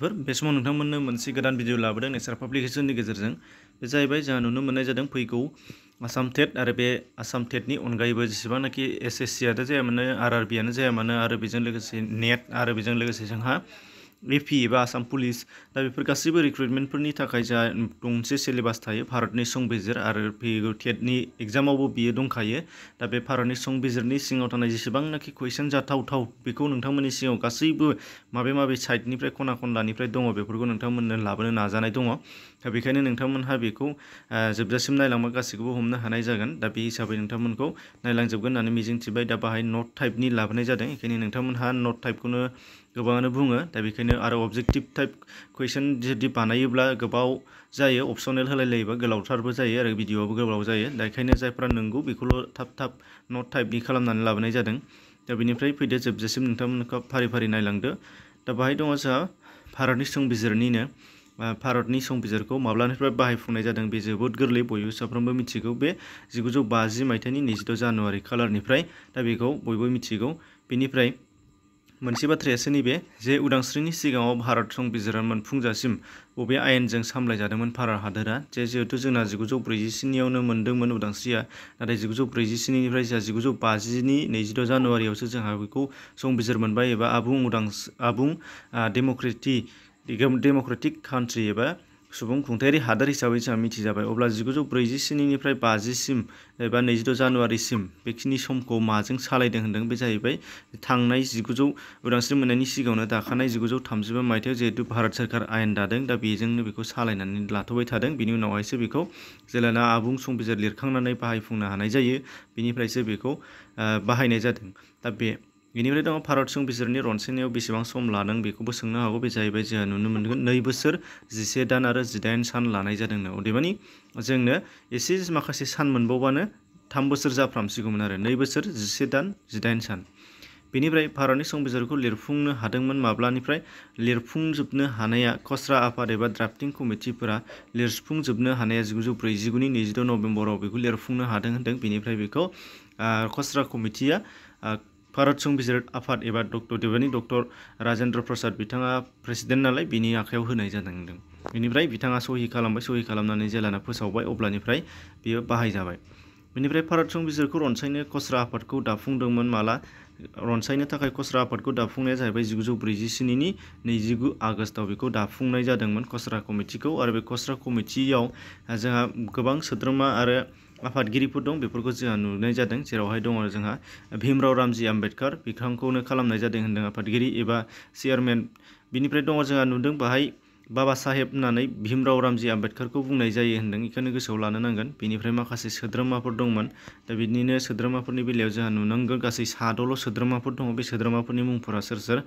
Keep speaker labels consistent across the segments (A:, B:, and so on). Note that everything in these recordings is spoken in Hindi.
A: फोर बे समाव नोंथांमोननो मोनसे गोदान भिडिअ लाबोदों नेचार पाब्लिकेसननि गेजेरजों बे जाहैबाय जोंहा नुनो मोननाय जादों फैगौ आसाम टेट आरो बे आसाम टेटनि अनगायैबो जेसेबांनाखि एस एस सियानो जाया मानो आर आर बियानो जाया मानो आरो बेजों लोगोसे नेट आरो बेजों लोगोसे जोंहा एपि एबा आसाम पुलिस दा बेफोर गासैबो रिक्रुइटमेन्टफोरनि थाखाय सिलेबास थायो भारतनि संबिजिर और फैगौ टेटनि एग्जामावबो बियो दंखायो दा बे भारतनि संबिजिरनि सिङाव थानाय जेसेबांनाखि कुइसन जाथावथाव बेखौ नोंथांमोननि माबे माबे साइडनिफ्राय खना खनलानिफ्राय दङ बेफोरखौ नोंथांमोननो लाबोनो दा बेखायनो नोंथांमोनहा बेखौ जोबजासिम नायलांबा गासैखौबो हमनो हानाय जागोन दा बे हिसाबै नोंथांमोनखौ नायलांजोबगोन होननानै मिजिंथिबाय दा बाहाय नट टाइपनि लाबोनाय जादों बेखायनो नोंथांमोनहा नट टाइपखौनो गोबाङानो बुङो दा बेखायनो आरो अबजेक्टिभ टाइप कुइसन जुदि बानायोब्ला गोबाव जायो अपसनेल होलाय लायोबा गोलावथारबो जायो आरो भिडिअआबो गोलाव जायो दा बेखायनो जायफ्रा नंगौ बेखौल' थाब थाब नट टाइपनि खालामनानै लाबोनाय जादों दा बेनिफ्राय फैदो जोबजासिम नोंथांमोनखौ फारि फारि नायलांदो दा बाहाय दङ जोंहा भारतनि संबिजिरनिनो भारतनि संबिजिरखौ को बाहायफुंनाय जादों बे जोबोद गोरलै बयबो साफ्रोमबो मिथिगौ बे जिगुजौ बाजि मायथाइनि नैजिद' जानुवारि खालारनिफ्राय दा बेखौ मिथिगौ बेनिफ्राय मोनसे बाथ्रायासो नैबे जे उदांस्रिनि सिगाङाव भारत संबिजिरन मोनफुंजासिम बबे आयेनजों सामलायजादोंमोन भारत हादोरा जे जिहेतु जो जिगुजौ ब्रैजिस्नियावनो मोन्दोंमोन उदांस्रिया नाथाय जिगुजौ ब्रैजिस्निनिफ्राय जोंहा जिगुजौ बाजिनि नैजिद' जानुवारियावसो जोंहा बेखौ संबिजिर मोनबाय एबा आबुं उदां आबुं डेम'क्रेटिक कान्ट्रि एवं सुबुं खुंथायारि हादोर हिसाबै जोंहा मिथिजाबाय अब्ला जिगुजौ ब्रैजिस्निनिफ्राय बाजिसिम एबा नैजिद' जानुवारिसिम बेखिनि समखौ माजों सालायदों होन्दों बे जाहैबाय थांनाय जिगुजौ उदांस्रि मोननायनि सिगाङावनो दाखानाय जिगुजौ मायथाइयाव जिहेतु भारत सरकार आयेन दादों दा बेजोंनो बेखौ सालायनानै लाथ'बाय थादों बेनि उनावहायसो बेखौ जेलाना आबुं संबिजिर लिरखांनानै बाहायफुंनो हानाय जायो बेनिफ्रायसो बेखौ बाहायनाय जादों दा बे बेनिफ्राय दङ भारत संबिजिरनि रनसायनायाव बेसेबां सम लादों बेखौबो सोंनो हागौ बे जाहैबाय जोंहा नुनो मोनगोन नै बोसोर जिसे दान आरो जिदाइन सान लानाय जादोंनो अदेबानि जोंनो एसे माखासे सान मोनबावबानो थाम बोसोर जाफ्रामसिगौमोन आरो नै जिसे दान जिदाइन सान बेनिफ्राय भारतनि संबिजिरखौ लिरफुंनो हादोंमोन माब्लानिफ्राय लिरफुंजोबनो हानाया खस्रा आफाद एबा ड्राफ्टिं कमिटिफोरा लिरफुंजोबनो हानाया जिगुजौ ब्रैजिगुनि नैजिद' नभेम्बराव हादों होन्दों बेनिफ्राय बेखौ भारत संबिजिर आफाद एबा डक्टर देबानि डक्टर राजेन्द्र प्रसाद बिथाङा प्रेसिडेन्ट नालाय बिनि आखायाव होनाय जादों बिनिफ्राय बिथाङा सहि खालामबाय सहि खालामनानै जेलाना फोसावबाय अब्लानिफ्राय बियो बाहायजाबाय बिनिफ्राय भारत संबिजिरखौ रनसायनो खसरा आफादखौ दाफुंदोंमोन माला रनसायनो थाखाय खसरा आफादखौ दाफुंनाया जाहैबाय जिगुजौ ब्रैजिस्निनि नैजिगु आगष्टआव बेखौ दाफुंनाय जादोंमोन खसरा कमिटिखौ आरो बे खसरा कमिटियाव जोंहा गोबां सोद्रोमा आरो आफादगिरिफोर दं बेफोरखौ जोंहा नुनाय जादों जेरावहाय दङ जोंहा भीमराव रामजि आम्बेडकार बिथांखौनो खालामनाय जादों होन्दों आफादगिरि एबा चेयारमेन बिनिफ्राय दङ जोंहा नुदों बाहाय बाबा साहेब होननानै भीमराव रामजि आम्बेडकारखौ बुंनाय जायो होन्दों बेखौनो गोसोआव लानो नांगोन बेनिफ्राय माखासे सोद्रोमाफोर दंमोन दा बिदिनो सोद्रोमाफोरनि बेलायाव जोंहा नुनांगोन गासै साद'ल' सोद्रोमाफोर दङ बे सोद्रोमाफोरनि मुंफोरा सोर सोर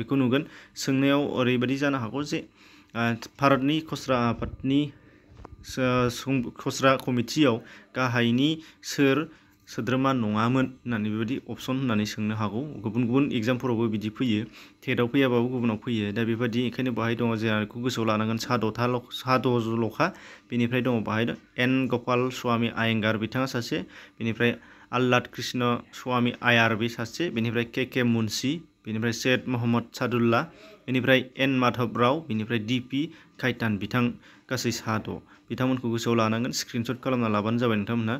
A: बेखौ नुगोन सोंनायाव ओरैबायदि जानो हागौ जे भारतनि खस्रा आफादनि खसरा कमिटियाव गाहायनि सोर सोद्रोमा नङामोन होननानै बेबायदि अपसन होननानै सोंनो हागौ गुबुन गुबुन एग्जामफोरावबो बिदि फैयो टेटआव फैयाबाबो गुबुनाव फैयो दा बेबायदि ओंखायनो बाहाय दङ जेखौ गोसोआव लानांगोन सा दथा सा दजल'खा बेनिफ्राय दङ बाहाय एन गपाल स्वामी आयेंगार बिथाङा सासे बेनिफ्राय आल्लाद कृष्ण स्वामी आयार बे सासे बेनिफ्राय के के मुन्सि बेनिफ्राय सेद महम्मद सादुल्ला बेनिफ्राय एन माधव राव बेनिफ्राय डि पि खायतान बिथां गासै सा द' बिथांमोनखौ गोसोआव लानांगोन स्क्रिनशट खालामना लाबानो जाबाय नोंथांमोनहा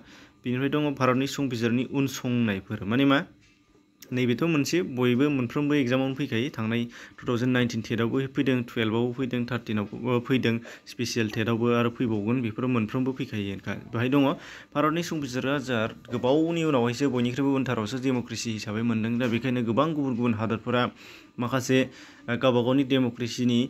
A: बेनिफ्राय दङ भारतनि संबिजिरनि उनसंनायफोर माने मा नैबेथ' मोनसे बयबो मोनफ्रोमबो एग्जामावनो फैखायो थांनाय टु थावजेन्ड नाइनटिन टेटआवबो फैदों टुवेल्भआवबो फैदों थार्टिनावबो फैदों स्पेसियेल टेटआवबो आरो फैबावगोन बेफोरो मोनफ्रोमबो फैखायोखा बेहाय दङ भारतनि संबिजिरा जा गोबावनि उनावहायसो बयनिख्रुइबो उनथारावसो डेम'क्रेसि हिसाबै मोनदों दा बेखायनो गोबां गुबुन गुबुन हादरफोरा माखासे गावबा गावनि डेम'क्रेसिनि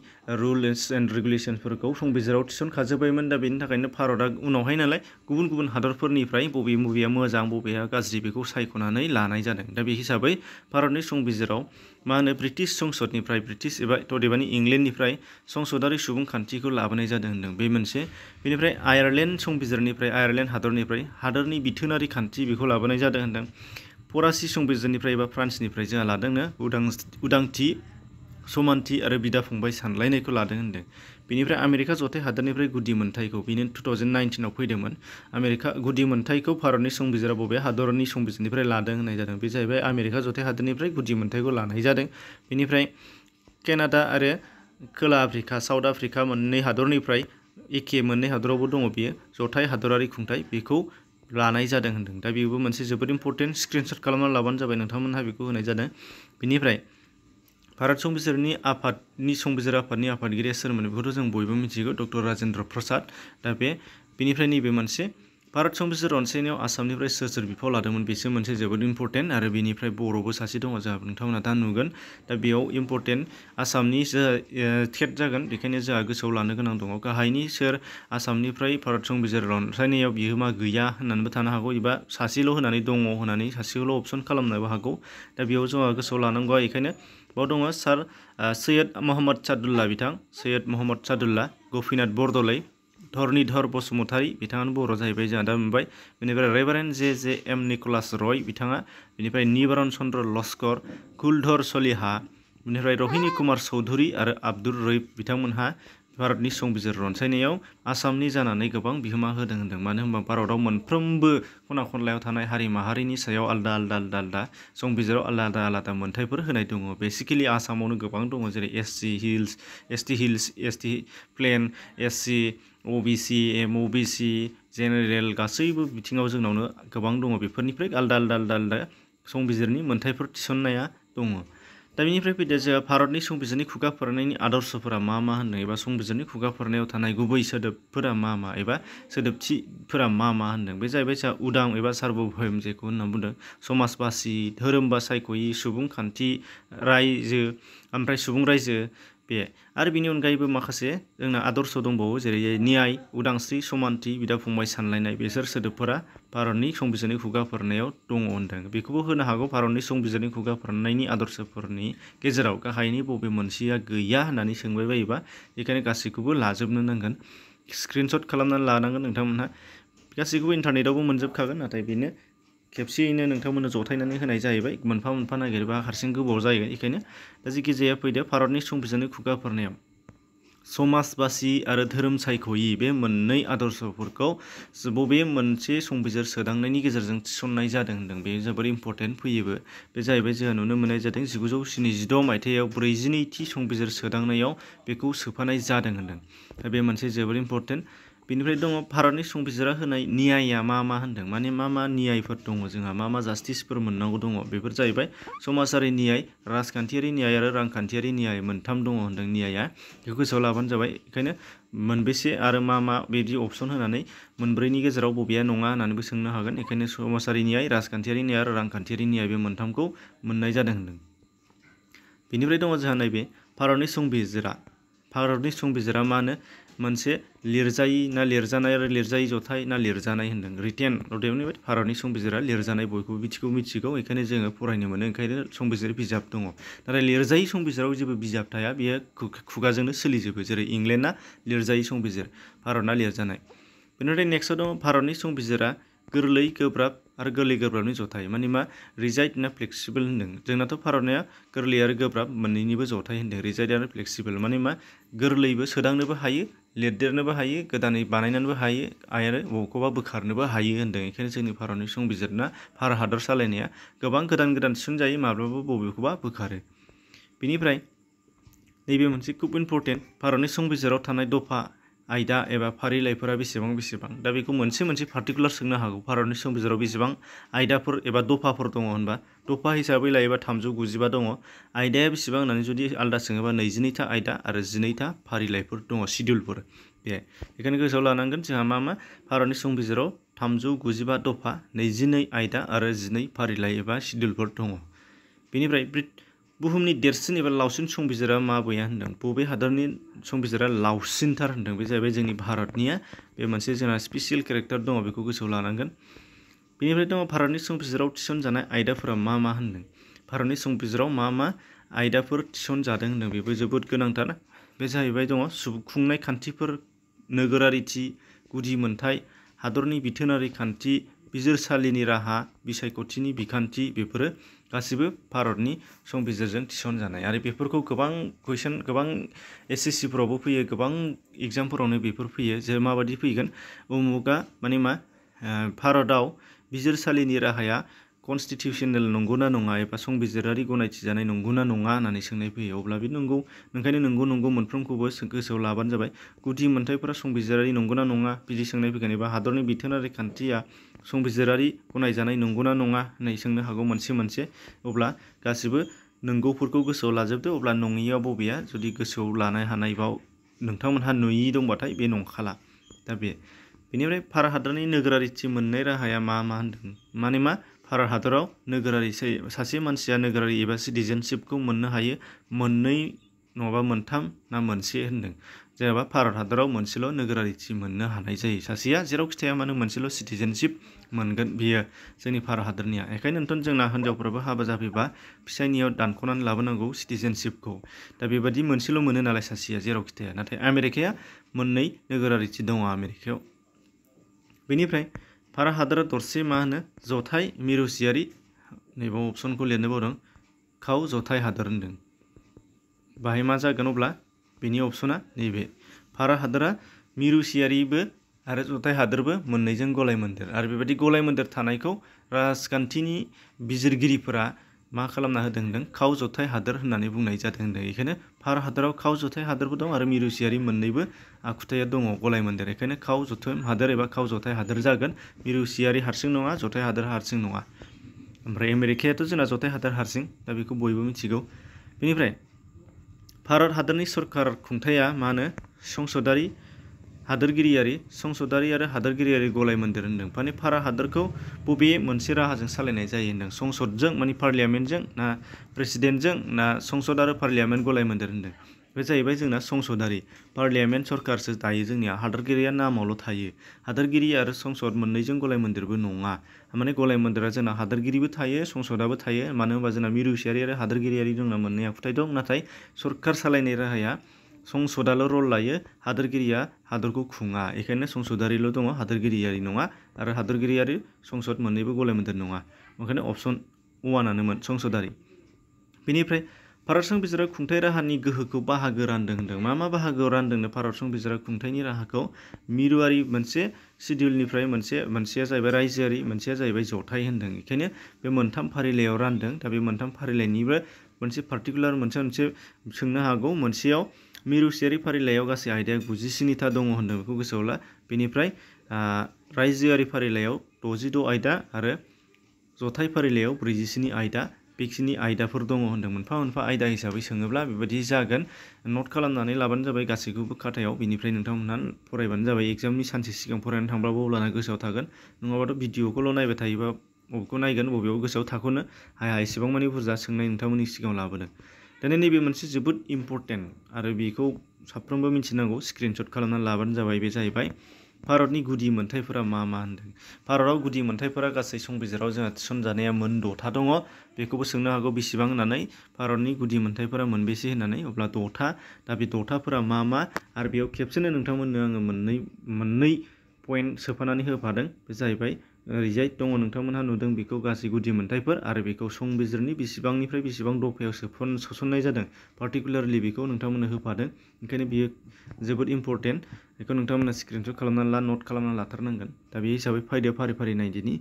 A: रुल्स एन्ड रेगुलेसनफोरखौ संबिजिराव थिसनखाजोब्बायमोन दा बेनि थाखायनो भारतआ उनावहाय नालाय गुबुन गुबुन हादरफोरनिफ्राय बबे बबेया मोजां बबेया गाज्रि बेखौ सायख'नानै लानाय जादों दा बे हिसाबै हिसाबै भारतनि संबिजिराव मा होनो ब्रिटिश संसदनिफ्राय ब्रिटिश एबा अदेबानि इंलेन्डनिफ्राय संसदारि सुबुं खान्थिखौ लाबोनाय जादों होनदों बे मोनसे बेनिफ्राय आयारलेण्ड संबिजिरनिफ्राय आयारलेण्ड हादरनिफ्राय हादरनि बिथोनारि खान्थि बेखौ लाबोनाय जादों होनदों फरासि संबिजिरनिफ्राय एबा फ्रान्सनिफ्राय जोंहा लादोंनो उदां उदांथि समानथि आरो बिदा फंबाय सानलायनायखौ लादों होनदों बेनिफ्राय आमेरिका जथाय हादोरनिफ्राय गुदि मोनथायखौ बेनो टु थावजेन्ड नाइन्टिनाव फैदोंमोन आमेरिका गुदि मोनथायखौ भारतनि संबिजिरा बबे हादरनि संबिजिरनिफ्राय लादों होननाय जादों बे जाहैबाय आमेरिका जथाय हादोरनिफ्राय गुदि मोनथायखौ लानाय जादों बेनिफ्राय केनाडा आरो खोला आफ्रिका साउथ आफ्रिका मोननै हादरनिफ्राय एके मोननै हादरावबो दङ बियो जथाय हादरारि खुंथाय बेखौ लानाय जादों होन्दों दा बेबो मोनसे जोबोद इम्पर्टेन्ट स्क्रिनशट खालामना लाबानो जाबाय नोंथांमोनहा बेखौ होनाय जादों बेनिफ्राय भारत संबिजिरनि आफादनि संबिजिर आफादनि आफादगिरिया सोरमोन बेखौथ' जों बयबो मिथिगौ डक्टर राजेन्द्र प्रसाद दा बे भारत संबिजिर अनसायनायाव आसामनिफ्राय सोर सोर बिफाव लादोंमोन बेसो मोनसे जोबोद इम्पर्टेन्ट आरो सासे दङ जोंहा दा नुगोन दा बेयाव इम्पर्टेन्ट आसामनि टेट जागोन बेखायनो जोंहा गोसोआव लानो गोनां दङ भारत संबिजिर अनसायनायाव बिहोमा गैया होननानैबो थानो हागौ एबा सासेल' होनानै दङ होननानै सासेल' अपसन खालामनोबो दा बेयाव जोंहा गोसोआव लानांगौआ बेखायनो बाव दङ सार सैयद महम्मद सादुल्ला बिथां सैयद महम्मद सादुल्ला गफिनाथ बरदलै धरनिधर बसुमतारी बिथाङानो बर' जाहैबाय जोंहा दा मोनबाय बेनिफ्राय रेभारेन्ड जे जे एम निकलास रय बिथाङा बेनिफ्राय निबारन चन्द्र लस्कर कुलधर सलिहा बेनिफ्राय रहिनी कुमार चौधुरी आरो आब्दुल रईब बिथांमोनहा भारतनि संबिजिर रनसायनायाव आसामनि जानानै गोबां बिहोमा होदों होन्दों मानो होनबा भारताव मोनफ्रोमबो खना खनलायाव थानाय हारि माहारिनि सायाव आलदा आलदा आलदा आलदा संबिजिराव आलदा आलदा आलादा मोन्थाइफोर होनाय दङ बेसिकेलि आसामावनो गोबां दङ जेरै S C hills S T hills S T plain S C अ बि सि एम अ बि सि जेनेरेल गासैबो बिथिङाव जोंनावनो गोबां दङ बेफोरनिफ्राय आलदा आलदा आलदा आलदा संबिजिरनि मोन्थाइफोर थिसननाया दङ दा बेनिफ्राय फैदो जोंहा भारतनि संबिजिरनि खुगा फरायनायनि आदर्शफोरा मा मा होनो एबा संबिजिरनि खुगा फरायनायाव थानाय गुबै सोदोबफोरा मा मा एबा सोदोबथिफोरा मा मा होनदों बे जाहैबाय जोंहा उदां एबा सार्वभौम जेखौ होनना बुंदों समाजबासि धोरोम बा सायख'यि सुबुंखान्थि रायजो ओमफ्राय सुबुं रायजो बे आरो बिनि जो आदर्श दंबावो जेरै न्याय उदांस्रि समानी विदा फंबाय सानलायनाय बेसोर सोदोबफोरा भारतनि संबिजिरनि खुगाफोरनायाव दङ होनदों बेखौबो होनो हागौ भारतनि खुगा खुगाफोरनायनि आदर्शफोरनि गेजेराव गाहायनि बबे मोनसेया गैया होननानै सोंबाय बायोबा बेखायनो गासैखौबो लाजोबनो नांगोन स्क्रिनशट खालामनानै लानांगोन नोंथांमोनहा नाथाय खेबसेयैनो नोंथांमोननो जथायनानै होनाय जाहैबाय मोनफा मोनफा नागिरबा हारसिं गोबाव जाहैगोन बेखायनो दा जायखिजाया फैदो भारतनि संबिजिरनि खुगाफोरनायाव समाजबासि आरो धोरोम सायख'यि बे मोननै आदर्शफोरखौ बबे मोनसे संबिजिर सोदांनायनि गेजेरजों थिसननाय जादों होन्दों बे जोबोर इम्पर्टेन्ट फैयोबो बे जाहैबाय जोंहा नुनो मोननाय जादों जिगुजौ स्निजिद' मायथाइयाव ब्रैजिनैथि संबिजिर सोदांनायाव बेखौ सोफानाय जादों होन्दों दा बे मोनसे जोबोर इम्पर्टेन्ट बेनिफ्राय दङ भारतनि संबिजिरा होनाय नियाया मा मा होन्दों माने मा मा नियायफोर दङ जोंहा मा मा जास्टिसफोर मोननांगौ दङ बेफोर जाहैबाय समाजारि नियाय राजखान्थियारि नियाय आरो रांखान्थियारि नियाय मोनथाम दङ होन्दों नियाया बेखौ गोसोआव लाबानो जाबाय बेखायनो मोनबेसे आरो मा मा बिदि अप्सन होनानै मोनब्रैनि गेजेराव बबेया नङा होननानैबो सोंनो हागोन बेखायनो समाजारि नियाय राजखान्थियारि नियाय आरो रांखान्थियारि नियाय बे मोनथामखौ मोननाय जादों होन्दों बेनिफ्राय दङ जोंहा नैबे भारतनि संबिजिरा भारतनि संबिजिरा मा होनो मोनसे लिरजायै ना लिरजानाय आरो लिरजायै जथाय ना लिरजानाय होनदों रिटेन अदेबानि भारतनि संबिजिरा लिरजानाय बयखौबो मिथिगौ मिथिगौ बेखायनो जोङो फरायनो मोनो ओंखायनो संबिजिर बिजाब दङ नाथाय लिरजायै संबिजिराव जेबो बिजाब थाया बेयो खुगाजोंनो सोलिजोबो जेरै इंलेन्डना लिरजायै संबिजिर भारतना लिरजानाय बेनिफ्राय नेक्स्टआव दङ भारतनि संबिजिरा गोरलै गोब्राब आरो गोरलै गोब्राबनि जथाय माने मा रिजाइट ना फ्लेक्सिबोल होन्दों जोंनाथ' भारतनिया गोरलै आरो गोब्राब मोननैनिबो जथाय होन्दों रिजाइट आरो फ्लेक्सिबोल माने मा गोरलैबो सोदांनोबो हायो लिरदेरनोबो हायो गोदानै बानायनानैबो हायो आरो बबेखौबा बोखारनोबो हायो होन्दों बेखायनो जोंनि भारतनि संबिजिरना भारत हादर सालायनाया गोबां गोदान गोदान थिसनजायो माब्लाबा बबेखौबा बोखारो बेनिफ्राय नैबे मोनसे खुब इम्पर्टेन्ट भारतनि संबिजिराव थानाय दफा आयदा एवं फारिलाइफोरा बेसेबां बेसेबां दा बेखौ मोनसे मोनसे पार्टिकुलार सोंनो हागौ भारतनि संबिजिराव बेसेबां आयदाफोर एबा दफाफोर दङ होनबा दफा हिसाबै लायोबा थामजौ गुजिबा दङ आयदाया बेसेबां होननानै जुदि आलदा सोङोबा नैजिनैथा आयदा आरो जिनैथा फारिलाइफोर दङ शिडिउलफोर बेहाय बेखायनो गोसोआव लानांगोन जोंहा मा मा भारतनि संबिजिराव थामजौ गुजिबा दफा नैजिनै आयदा आरो जिनै फारिलाइ एबा शिडिउलफोर दङ बेनिफ्राय बुहुमनि देरसिन एबा लावसिन संबिजिरा बया होनदों बबे हादरनि संबिजिरा लावसिनथार होनदों बे जाहैबाय जोंनि भारतनिया बे मोनसे जोंहा स्पेसियेल केरेक्टार दङ बेखौ गोसोआव लानांगोन बेनिफ्राय दङ भारतनि संबिजिराव थिसनजानाय आयदाफोरा मा मा होनदों भारतनि संबिजिराव मा मा आयदाफोर थिसनजादों होनदों बेबो जोबोद गोनांथार बे जाहैबाय दङ खुंनाय खान्थिफोर नोगोरारिथि गुदि मोन्थाय हादरनि बिथोनारि खान्थि बिजिरसालिनि राहा बिसायख'थिनि बिखान्थि बेफोरो गासिबो भारतनि संबिजिरजों थिसन जानाय आरो बेफोरखौ गोबां कुइसन गोबां एस एस सि फैयो गोबां एग्जामफोरावनो बेफोर फैयो जे माबायदि फैगोन उमुगा माने मा भारतआव बिजिरसालिनि राहाया कनस्टिटिउसनेल नंगौना नङा एबा संबिजिरारि गनायथि जानाय नंगौना नङा होननानै सोंनाय फैयो अब्ला बे नंगौ नंखायनो नंगौ नंगौ मोनफ्रोमखौबो गोसोआव लाबानो जाबाय गुदि मोनथायफोरा संबिजिरारि नंगौना नङा बिदि सोंनाय फैगोन एबा हादरनि बिथोनारि खान्थिया संबिजिरारि गनायजानाय नंगौना नङा होननानै सोंनो हागौ मोनसे मोनसे अब्ला गासिबो नंगौफोरखौ गोसोआव लाजोबदो अब्ला नङियाव बबेया जुदि गोसोआव लानो हानायबाव नोंथांमोनहा नुयि दंबाथाय बे नंखाला दा बे बेनिफ्राय भारत हादरनि नोगोरारिथि मोननाय राहाया मा मा होन्दों माने मा भारत हादराव नोगोरारि सासे मानसिया एवं सिटीजनशिप सिटिजेनशिपखौ मोननो हायो मोननै नङाबा मोनथाम ना मोनसे होनदों जेनेबा भारत हादराव मोनसेल' नोगोरारिथि मोननो हानाय जायो सासेया जेरावखि थाया मानो मोनसेल' सिटिजेनशिप मोनगोन बियो जोंनि भारत हादरनिया एखायनोथ' जोंना हिन्जावफ्राबो हाबा जाफैबा फिसायनियाव दानख'नानै लाबोनांगौ सिटिजेनशिपखौ दा बेबादि मोनसेल' मोनो नालाय सासेया जेरावखि थाया नाथाय आमेरिकाया मोननै नोगोरारिथि दङ आमेरिकायाव बेनिफ्राय भारत हादरा दरसे मा होनो जथाय मिरुसियारि नैबे अपसनखौ लिरनो बावदों खाव जथाय हादोर होनदों बाहाय मा जागोन अब्ला बेनि अपसना नैबे भारत हादरा मिरुसियारिबो आरो जथाय हादोरबो मोननैजों गलाय मोन्देर आरो बेबायदि गलाय मोन्देर थानायखौ राजखान्थिनि बिजिरगिरिफोरा मा खालामना होदों होनदों खाव जथाय हादोर होननानै बुंनाय जादों भारत हादराव खाव जथाय हादोरबो दं आरो मिरुसियारि मोननैबो आखुथाया दङ गलाय मोन्देर बेखायनो खाव जथाय हादोर एबा खाव जथाय हादोर जागोन मिरुसियारि हारसिं नङा जथाय हादोर हारसिं नङा ओमफ्राय आमेरिकायाथ' जोंना जथाय हादोर हारसिं दा बयबो मिथिगौ बेनिफ्राय भारत हादरनि सरकार खुंथाया मा होनो हादोरगिरियारि संसदारि आरो हादोरगिरियारि गलाय मोन्देर होनदों माने भारा हादोरखौ बबे मोनसे राहाजों सालायनाय जायो होनदों संसदजों माने पार्लियामेन्टजों ना प्रेसिडेन्टजों ना संसद आरो पार्लियामेन्ट गलाय मोन्देर होनदों बे जाहैबाय जोंना संसदारि पार्लियामेन्ट सरकारसो दायो जोंनिया हादोरगिरिया नामावल' थायो हादोरगिरि आरो संसद मोननैजों गलाय मोन्देरबो नङा माने गलाय मोन्देरा जोंना हादोरगिरिबो थायो संसदाबो थायो मानो होनबा जोंना मिरुसियारि आरो हादोरगिरियारि जोंना मोननै आखुथाय दं नाथाय सरकार सालायनाय राहाया संसदाल' रल लायो हादोरगिरिया हादोरखौ खुङा बेखायनो संसदारिल' दङ हादोरगिरियारि नङा और हादोरगिरियारि संसद मोननैबो गलाय मोनदेर नङा ओंखायनो अपसन अवानानोमोन संसदारि बेनिफ्राय भारत संबिजिरा खुंथाय राहानि गोहोखौ बाहागो रानदों मा मा बाहागोआव रानदोंनो भारत संबिजिरा खुंथायनि राहाखौ को मोनसे सिडिउलनिफ्राय मोनसे मोनसेया जाहैबाय रायजोआरि मोनसेया जाहैबाय जथाय होन्दों बेखायनो रानदों दा मोनथाम फारिलाइनिबो मोनसे पार्टिकुलार मोनसे मोनसे सोंनो हागौ मोनसेयाव मिरु सियारि फारिलाइयाव गासै आयदाया गुजिस्निथा दङ होनदों बेखौ गोसोआव ला बेनिफ्राय रायजोआरि आयदा आरो जथाय फारिलाइयाव ब्रैजिस्नि आयदा बेखिनि आयदाफोर दङ होनदों आयदा हिसाब सोङोब्ला बेबायदि जागोन नट खालामनानै जब जाबाय गासैखौबो खाथायाव बेनिफ्राय नोंथांमोनहा फरायबानो जाबाय एग्जामनि सानसे सिगां फरायनानै थांब्लाबो अब्लाना गोसोआव थागोन नङाबाथ' भिडिअखौल' नायबाय थायोबा बबेखौ नायगोन बबेयाव गोसोआव थाख'नो हाया एसेबां मानि बुरजा सोंनाय नोंथांमोननि सिगाङाव लाबोदों दिन नैबे मोनसे जोबोद इम्परटेन्ट आरो बेखौ साफ्रोमबो मिथिनांगौ स्क्रिनशट खालामनानै लाबानो जाबाय बे जाहैबाय भारतनि गुदि मा मा होन्दों भारताव गुदि मोनथायफोरा गई संबिजिराव जोंहा थिसनजानाया मोन द'था दङ बेखौबो सोंनो हागौ बेसेबां होननानै भारतनि गुदि मोनथायफोरा मोनबेसे होननानै अब्ला द'था दा बे द'थाफोरा मा मा और बेयाव खेबसेनो नोंथांमोननो आङो मोननै होफादों बे रिजाइट दङ नोंथांमोनहा नुदों बेखौ गासै गुदि मोनथायफोर आरो बेखौ संबिजिरनि बेसेबांनिफ्राय बेसेबां दफायाव सोफन सोसननाय जादों पार्टिकुलारलि बेखौ नोंथांमोननो होफादों ओंखायनो बियो जोबोद इम्पर्टेन्ट बेखौ नोंथांमोना स्क्रिनशट खालामनानै ला नट खालामनानै लाथारनांगोन दा बे हिसाबै फायदायाव फारि फारि नायदिनि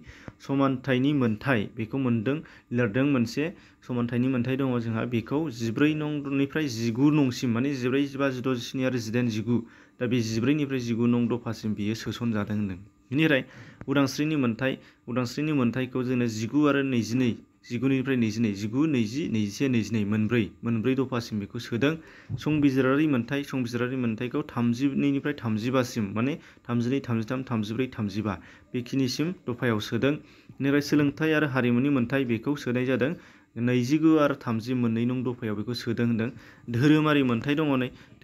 A: समानथायनि मोनथाय बेखौ मोनदों लिरदों मोनसे समानथायनि मोनथाय दङ जोंहा बेखौ जिब्रै नंनिफ्राय जिगु नंसिम माने जिब्रै जिबा जिद' जिस्नि आरो जिदाइन जिगु दा बे जिब्रैनिफ्राय जिगु नं दफासिम बियो सोसनजादों होन्दों बेनिफ्राय उदांस्रिनि मोनथाय उदांस्रिनि मोनथायखौ जोंनो जिगु आरो नैजिनै जिगुनिफ्राय नैजिनै जिगु नैजि नैजिसे नैजिनै मोनब्रै मोनब्रै दफासिम बेखौ सोदों संबिजिरारि मोनथाय संबिजिरारि मोनथायखौ थामजिनैनिफ्राय थामजिबासिम माने थामजिनै थामजिथाम थामजिब्रै थामजिबा बेखिनिसिम दफायाव सोदों बेनिफ्राय सोलोंथाइ आरो हारिमुनि मोनथाय बेखौ सोनाय जादों नैजिगु आरो थामजि मोननै नं दफायाव बेखौ सोदों होनदों धोरोमारि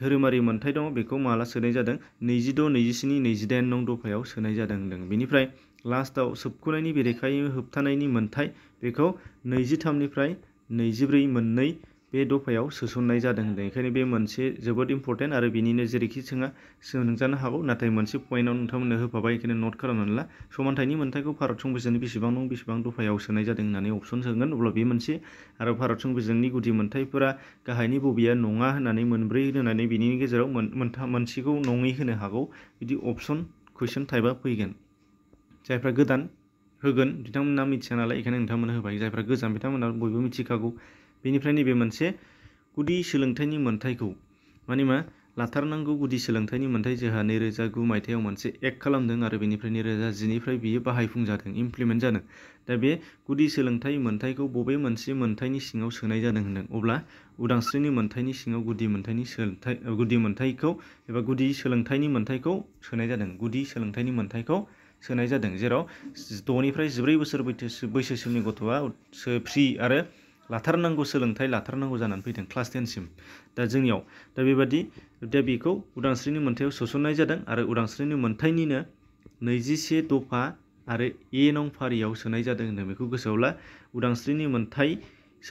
A: धोरोमारि मोनथाय दं बेखौ माला सोनाय जादों नैजिद' नैजिस्नि नैजिदाइन नं दफायाव सोनाय जादों होनदों बेनिफ्राय लास्टआव सोबख'नायनि बेरेखायै होबथानायनि मोनथाय बेखौ नैजिथामनिफ्राय नैजिब्रै मोननै बे दफायाव सोसननाय जादों होनदों बेखायनो बे मोनसे जोबोद इम्परटेन्ट आरो बेनिनो जेरैखि सोङा सोंजानो हागौ नाथाय मोनसे पइन्टआव नोंथांमोननो होफाबाय बेखायनो नट खालामनानै ला समानथाइनि मोन्थाइखौ भारत संबिधाननि बेसेबां दं बेसेबां दफायाव सोनाय जादों होननानै अप्सन सोगोन अब्ला बे मोनसे आरो भारत संबिधाननि गुदि मोन्थाइफोरा गाहायनि बबेया नङा होननानै मोनब्रै होनानै बेनि गेजेराव मोनथाम मोनसेखौ नङै होनो हागौ बिदि अप्सन कुइसन टाइपआ फैगोन जायफ्रा गोदान होगोन बिथांमोना मिथिया नालाय बेखायनो नोंथांमोननो होबाय जायफ्रा गोजाम बिथांमोना बयबो मिथिखागौ बेनिफ्राय नैबे मोनसे गुदि सोलोंथाइनि मोनथायखौ माने मा लाथारनांगौ गुदि सोलोंथाइनि मोनथाय जोंहा नैरोजा गु मायथाइयाव मोनसे एक्ट खालामदों आरो बेनिफ्राय नैरोजा जिनिफ्राय बियो बाहायफुंजादों इमप्लिमेन्ट जादों दा बे गुदि सोलोंथाइ मोनथायखौ बबे मोनसे मोनथायनि सिङाव सोनाय जादों होनदों अब्ला उदांस्रिनि मोनथायनि सिङाव गुदि मोनथायनि सोलोंथाइ गुदि मोनथायखौ एबा गुदि सोलोंथाइनि मोनथायखौ सोनाय जादों गुदि सोलोंथाइनि मोनथायखौ सोनाय जादों जेराव द'निफ्राय जिब्रै बोसोर बैसो गथ'आ फ्रि आरो लाथारनांगौ सोलोंथाइ लाथारनांगौ जानानै फैदों क्लास टेनसिम दा जोंनियाव दा बेबादि दा बेखौ उदांस्रिनि मोन्थायाव सोसननाय जादों आरो उदांस्रिनि मोन्थायनिनो नैजिसे दफा आरो ए नं फारियाव सोनाय जादों होनो बेखौ गोसोआव ला उदांस्रिनि मोन्थाय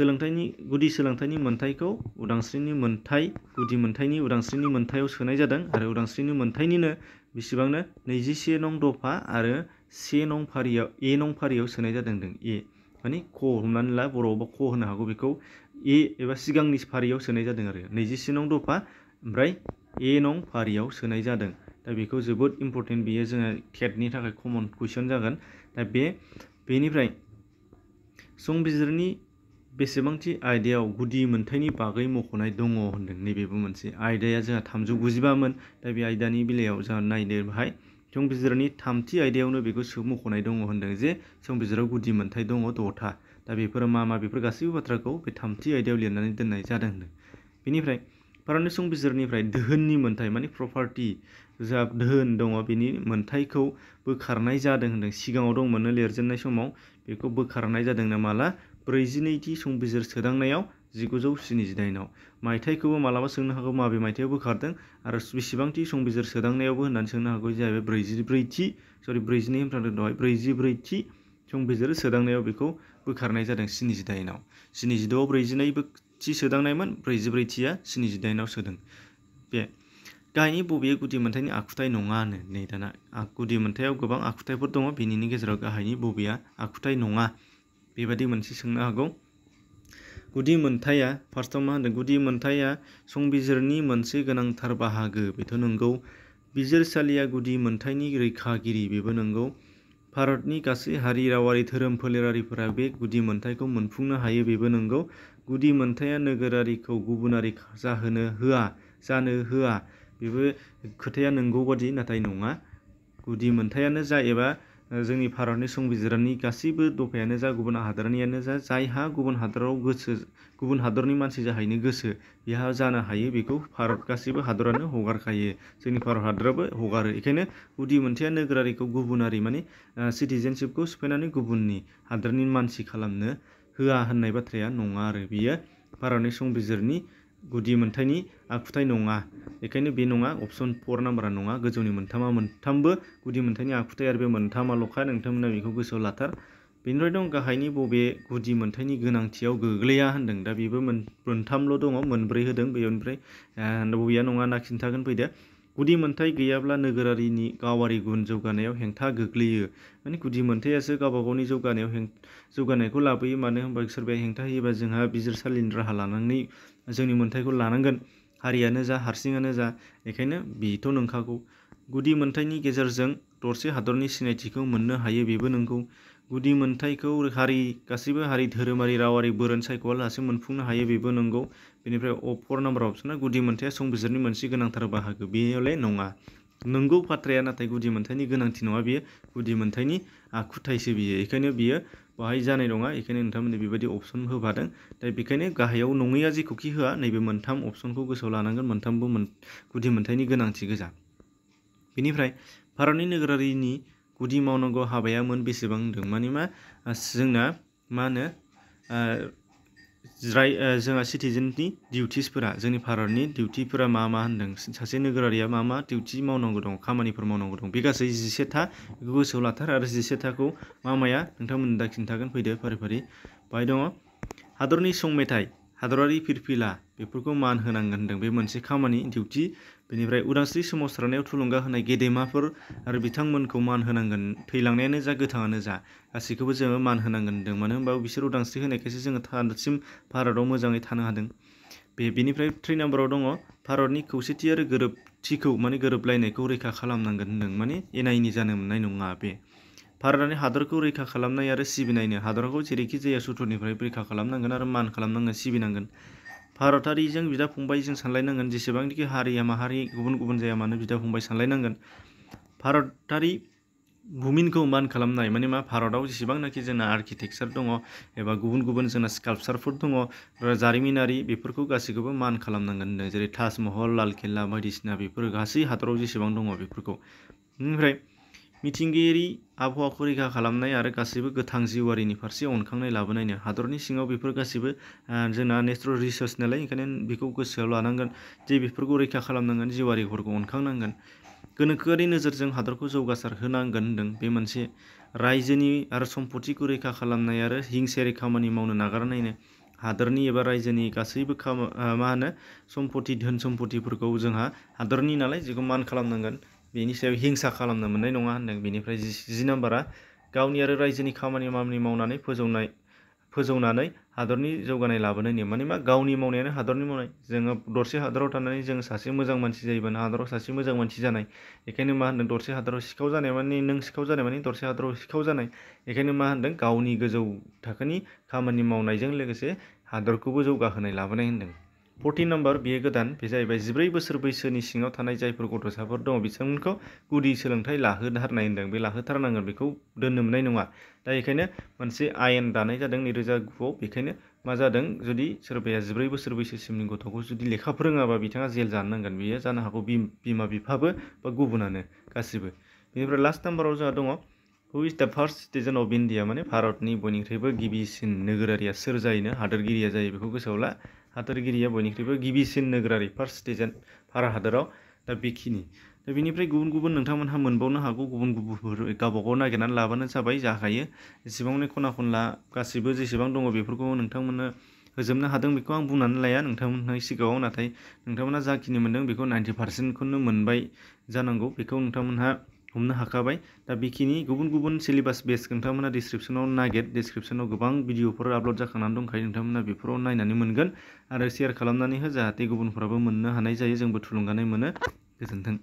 A: सोलोंथाइनि गुदि सोलोंथाइनि मोन्थायखौ उदांस्रिनि मोन्थाय गुदि मोन्थायनि उदांस्रिनि मोन्थायाव सोनाय जादों आरो उदांस्रिनि मोन्थायनिनो बेसेबांनो नैजिसे नं दफा आरो से नं फारियाव ए नं फारियाव सोनाय जादों ए माने क हमनानै ला बर'आवबा क होनो हागौ बेखौ ए एबा सिगांनि फारियाव सोनाय जादों आरो नैजिसे नं दफा ओमफ्राय ए नं फारियाव सोनाय जादों दा बेखौ जोबोद इम्परटेन्ट बेयो जोंहा टेटनि थाखाय कमन कुइसन जागोन दा बे बेनिफ्राय संबिजिरनि बेसेबांथि आयदायाव गुदि मोनथायनि बागै मख'नाय दङ होन्दों नैबेबो मोनसे आयदाया जोंहा थामजौ गुजिबामोन दा बे आयदानि बेलायाव जोंहा नायनो बाहाय संबिजिरनि थामथि आयदायावनो बेखौ मख'नाय दङ होनदों जे संबिजिराव गुदि मोनथाय दङ द'था दा बेफोरो मा मा बेफोर गासैबो बाथ्राखौ बे थामथि आयदायाव लिरनानै दोननाय जादों होनदों बेनिफ्राय भारतनि संबिजिरनिफ्राय दोहोननि मोन्थाय माने प्रपार्टि जा दोहोन दङ बेनि मोन्थायखौ बोखारनाय जादों होनदों सिगाङाव दंमोननो लिरजेननाय समाव बेखौ बोखारनाय जादों माला ब्रैजिनैथि संबिजिर सोदांनायाव जिगुजौ स्निजिदाइनआव मायथाइखौबो मालाबा सोंनो हागौ माबे मायथाइयाव बोखारदों आरो बेसेबांथि संबिजिर सोदांनायावबो होननानै सोंनो हागौ जाहैबाय ब्रैजिब्रैथि सरि ब्रैजिनै होनफ्रांदों दहाय ब्रैजिब्रैथि संबिजिर सोदांनायाव बेखौ बोखारनाय जादों स्निजिदाइनआव स्निजिद'आव ब्रैजिनैबो सोदांनायमोन ब्रैजिब्रैथिया स्निजिदाइनआव सोदों बे गाहायनि बबे गुदि मोनथायनि आखुथाय नङा होनो नै दाना गुदि मोनथायाव गोबां आखुथायफोर दङ बेनिनि गेजेराव गाहायनि बबेया आखुथाय नङा बेबादि मोनसे सोंनो हागौ गुदि मोनथाया फार्स्टआव मा होनदों गुदि मोनथाया संबिजिरनि मोनसे गोनांथार बाहागो बेथ' नंगौ बिजिरसालिया गुदि मोनथायनि रैखागिरि बेबो नंगौ भारतनि गासै हारि रावारि धोरोम फोलेरारिफोरा बे गुदि मोनथायखौ मोनफुंनो हायो बेबो नंगौ गुदि मोनथाया नोगोरारिखौ गुबुनारि जाहोनो होआ जानो होआ बेबो खोथाया नंगौबादि नाथाय नङा गुदि मोनथायानो जा एबा जोंनि भारतनि संबिजिरनि गासैबो दफायानो जा गुबुन हादरनियानो जा जायहा गुबुन हादराव गोसो गुबुन हादरनि मानसि जाहैनो गोसो बेहा जानो हायो बेखौ भारत गासैबो हादरानो हगारखायो जोंनि भारत हादराबो हगारो बेखायनो गुदि मोनथाया नोगोरारिखौ गुबुनारि माने सिटिजेनशिपखौ सिफायनानै गुबुननि हादरनि मानसि खालामनो होआ होननाय बाथ्राया नङा आरो बेयो भारतनि संबिजिरनि गुदि मोनथायनि आखुथाय नङा बेखायनो बे नङा अपसन फर नाम्बारा नङा गोजौनि मोनथामा मोनथामबो गुदि मोनथायनि आखुथाय आरो बे मोनथामाल'खा नोंथांमोना बेखौ गोसोआव लाथार बेनिफ्राय दं गाहायनि बबे गुदि मोनथायनि गोनांथियाव गोग्लैया होन्दों दा बेबो मोनथामल' दङ मोनब्रै होदों बेनिफ्राय बबेया नङा ना खिन्थागोन फैदो गुदि मोनथाय गैयाब्ला नोगोरारिनि गावारि गुन जौगानायाव हेंथा गोग्लैयो माने गुदि मोनथायासो गावबा गावनि जौगानायाव जौगानायखौ लाबोयो मानो होनबा सोरबाया हेंथा होयोबा जोंहा बिजिरसालिनि राहा लानानै जोंनि मोन्थायखौ लानांगोन हारियानो जा हारसिङानो जा बेखायनो बेथ' नंखागौ गुदि मोन्थायनि गेजेरजों दरसे हादरनि सिनायथिखौ मोननो हायो बेबो नंगौ गुदि मोन्थायखौ हारि गासैबो हारि धोरोमारि रावारि बोरोन सायख'आलासे मोनफुंनो हायो बेबो नंगौ बेनिफ्राय फर नाम्बार अपसना गुदि मोन्थाया संबिजिरनि मोनसे गोनांथार बाहागो बेयोलाय नङा नंगौ बाथ्राया नाथाय गुदि मोन्थायनि गोनांथि नङा बेयो गुदि मोन्थायनि आखुथायसो बियो बेखायनो बियो बाहाय जानाय नङा बेखायनो नोंथांमोननो बेबायदि अपसन होफादों दा बेखायनो गाहायाव नङैया जेखौखि होआ नैबे मोनथाम अपसनखौ गोसोआव लानांगोन मोनथामबो गुदि मोनथायनि गोनांथि गोजा बेनिफ्राय भारतनि नोगोरारिनि गुदि मावनांगौ हाबाया मोन बेसेबां होनदों माने मा जोंना मा होनो zhāi eh, zhāngā ṣiṭī zhīni dīwtīs pūrā, zhāni मा nī dīwtī pūrā māmā मा dēng ḵāsī nīgṛār yā māmā dīwtī māu nānggū dōng, khāma nī pār māu nānggū dōng bhikā tsā yī zī sēt thā, yī gu sūh lā हादरारि फिरफिला बेफोरखौ मान होनांगोन होनदों बे मोनसे खामानि डिउटि बेनिफ्राय उदांस्रि सोमावसारनायाव थुलुंगा होनाय गेदेमाफोर आरो बिथांमोनखौ मान होनांगोन थैलांनायानो जा गोथाङानो जा गासैखौबो जोङो मान होनांगोन होनदों मानो होनबा बिसोर उदांस्रि होनायखायसो जोङो दासिम भारताव मोजाङै थानो हादों बे बेनिफ्राय थ्रि नाम्बाराव दङ भारतनि खौसेथि आरो गोरोबथिखौ माने गोरोबलायनायखौ रैखा खालामनांगोन होनदों माने एना एनि जानो मोननाय नङा बे भारतनि हादरखौ रैखा खालामनाय आरो सिबिनायनो हादरखौ जेरैखिजाया सुथुरनिफ्राय रैखा खालामनांगोन आरो मान खालामनांगोन सिबिनांगोन भारतारिजों बिदा फंबाय जों सानलायनांगोन जेसेबांनाखि हारिया माहारि गुबुन गुबुन जाया मानो बिदा फंबाय सानलायनांगोन भारतारि बुमिनखौ मान खालामनाय माने मा भारताव जेसेबांनाखि जोंना आर्किटेक्सार दङ एबा गुबुन गुबुन जोंना स्काल्पचारफोर दङ जारिमिनारि बेफोरखौ गासैखौबो मान खालामनांगोन जेरै ताजमहल लाल किल्ला बायदिसिना बेफोर गासै हादराव जेसेबां दङ बेफोरखौ बेनिफ्राय मिथिंगायारि आबहावाखौ रैखा खालामनाय आरो गासैबो गोथां जिउआरिनि फारसे अनखांनाय लाबोनायनो हादरनि सिङाव बेफोर गासैबो जोंना नेचुरेल रिसर्स नालाय ओंखायनो बेखौ गोसोआव लानांगोन जे बेफोरखौ रैखा खालामनांगोन जिउआरिफोरखौ अनखांनांगोन गोनोखोआरि नोजोरजों हादरखौ जौगासार होनांगोन होन्दों बे मोनसे रायजोनि आरो सम्पथिखौ रैखा खालामनाय आरो हिंसायारि खामानि मावनो नागारनायनो हादरनि एबा रायजोनि गासैबो मा होनो सम्पथि धोन सम्पथिफोरखौ जोंहा हादरनि नालाय जेखौ मान खालामनांगोन बेनि सायाव हिंसा खालामनो मोननाय नङा होनदों बेनिफ्राय जि नाम्बारा गावनि आरो रायजोनि खामानि मावनि मावनानै फोजौनाय फोजौनानै हादरनि जौगानाय लाबोनाय माने मा गावनि मावनायानो हादरनि मावनाय जोङो दरसे हादराव थानानै जों सासे मोजां मानसि जायोबानो हादराव सासे मोजां मानसि जानाय बेखायनो मा होनदों दरसे हादराव सिखाव जानाय माने नों सिखाव जानाय माने दरसे हादराव सिखाव जानाय बेखायनो मा होनदों गावनि गोजौ थाखोनि खामानि मावनायजों लोगोसे हादरखौबो जौगाहोनाय लाबोनाय होनदों फर्टिन नम्बर बेयो गोदान बे जाहैबाय जिब्रै बोसोर बैसोनि सिङाव थानाय जायफोर गथ'साफोर दङ बिथांमोनखौ गुदि सोलोंथाइ लाहोथारनाय होनदों बे लाहोथारनांगोन बेखौ दोननो मोननाय नङा दा बेखायनो मोनसे आयेन दानाय जादों नैरोजा गुआव बेखायनो मा जादों जुदि सोरबाया जिब्रै बोसोर बैसोसिमनि गथ'खौ जुदि लेखा फोरोङाबा बिथाङा जेल जानो नांगोन बेयो जानो हागौ बिमा बिफाबो बा गुबुनानो गासिबो बेनिफ्राय लास्ट नाम्बाराव जोंहा दङ who is the first citizen of India माने भारतनि बयनिख्रुइबो गिबिसिन नोगोरारिया सोर जायोनो हादोरगिरिया जायो बेखौ गोसोआव हादोरगिरिया बयनिख्रुइबो गिबिसिन नोगोरारि फार्स्ट स्टेजेन्ट भारत हादराव दा बेखिनि दा बेनिफ्राय गुबुन गुबुन नोंथांमोनहा मोनबावनो हागौ गुबुन गुबुन गावबा नागिरनानै लाबानो जाबाय जाखायो जेसेबांनो खना खनला गासैबो जेसेबां दङ बेफोरखौ नोंथांमोननो होजोबनो हादों बेखौ आं बुंनानै लाया नोंथांमोननि सिगाङाव नाथाय नोंथांमोनहा जाखिनि मोनदों बेखौ नाइन्टि पार्सेन्टखौनो मोनबाय जानांगौ बेखौ नोंथांमोनहा हमने हाखाबाय दा बेखिनि गुबुन गुबुन सिलेबास बेस नोंथांमोना डिसक्रिपसनाव नागिर डिसक्रिपसनाव गोबां भिडिअफोर आपल'ड जाखांनानै दंखायो नोंथांमोना नायनानै मोनगोन आरो शेयार खालामनानै हो जाहाथे गुबुनफ्राबो मोननो हानाय जायो जोंबो थुलुंगानाय मोनो गोजोन्थों